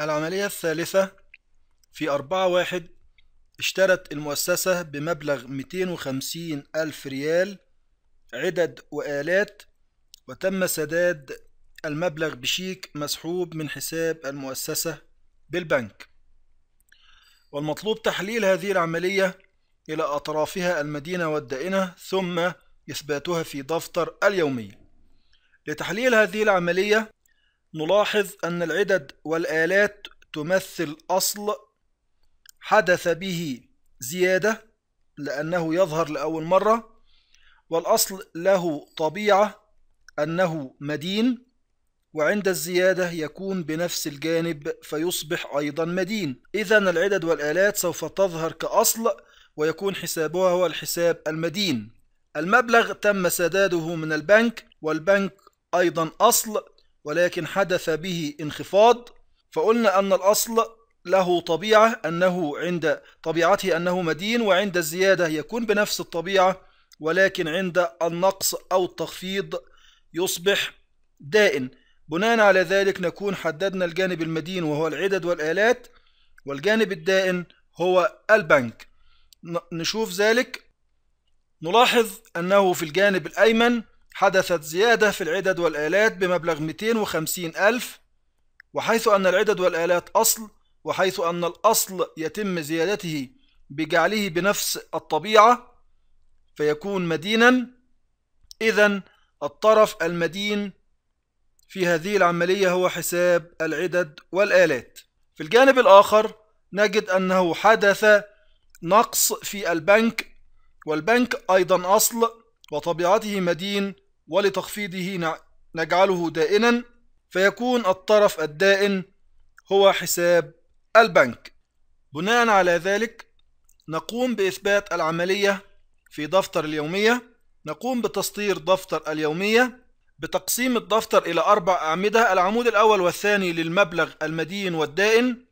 العملية الثالثة في أربعة واحد اشترت المؤسسة بمبلغ 250 ألف ريال عدد وآلات وتم سداد المبلغ بشيك مسحوب من حساب المؤسسة بالبنك والمطلوب تحليل هذه العملية إلى أطرافها المدينة والدائنة ثم إثباتها في دفتر اليومية لتحليل هذه العملية نلاحظ أن العدد والآلات تمثل أصل حدث به زيادة لأنه يظهر لأول مرة والأصل له طبيعة أنه مدين وعند الزيادة يكون بنفس الجانب فيصبح أيضا مدين إذا العدد والآلات سوف تظهر كأصل ويكون حسابها هو الحساب المدين المبلغ تم سداده من البنك والبنك أيضا أصل ولكن حدث به انخفاض فقلنا أن الأصل له طبيعة أنه عند طبيعته أنه مدين وعند الزيادة يكون بنفس الطبيعة ولكن عند النقص أو التخفيض يصبح دائن بناء على ذلك نكون حددنا الجانب المدين وهو العدد والآلات والجانب الدائن هو البنك نشوف ذلك نلاحظ أنه في الجانب الأيمن حدثت زيادة في العدد والآلات بمبلغ 250 ألف وحيث أن العدد والآلات أصل وحيث أن الأصل يتم زيادته بجعله بنفس الطبيعة فيكون مدينا إذا الطرف المدين في هذه العملية هو حساب العدد والآلات في الجانب الآخر نجد أنه حدث نقص في البنك والبنك أيضا أصل وطبيعته مدين ولتخفيضه نجعله دائنا فيكون الطرف الدائن هو حساب البنك بناء على ذلك نقوم بإثبات العملية في دفتر اليومية نقوم بتسطير دفتر اليومية بتقسيم الدفتر إلى أربع أعمدة العمود الأول والثاني للمبلغ المدين والدائن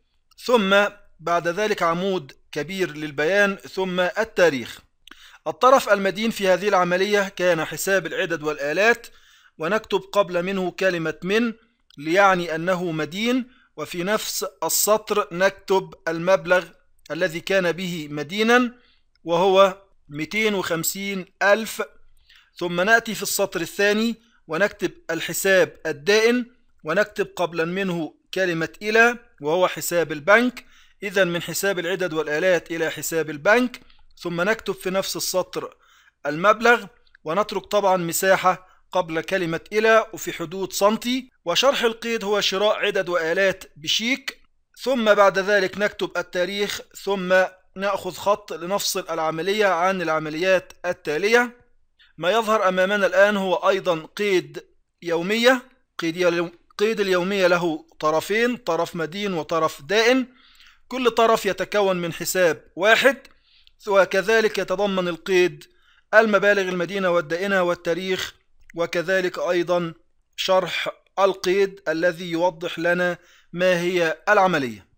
ثم بعد ذلك عمود كبير للبيان ثم التاريخ الطرف المدين في هذه العملية كان حساب العدد والآلات ونكتب قبل منه كلمة من ليعني أنه مدين وفي نفس السطر نكتب المبلغ الذي كان به مدينا وهو 250 ألف ثم نأتي في السطر الثاني ونكتب الحساب الدائن ونكتب قبلا منه كلمة إلى وهو حساب البنك إذا من حساب العدد والآلات إلى حساب البنك ثم نكتب في نفس السطر المبلغ ونترك طبعا مساحة قبل كلمة إلى وفي حدود سنتي وشرح القيد هو شراء عدد وآلات بشيك ثم بعد ذلك نكتب التاريخ ثم نأخذ خط لنفصل العملية عن العمليات التالية ما يظهر أمامنا الآن هو أيضا قيد يومية قيد, قيد اليومية له طرفين طرف مدين وطرف دائم كل طرف يتكون من حساب واحد وكذلك يتضمن القيد المبالغ المدينة والدائنة والتاريخ وكذلك أيضا شرح القيد الذي يوضح لنا ما هي العملية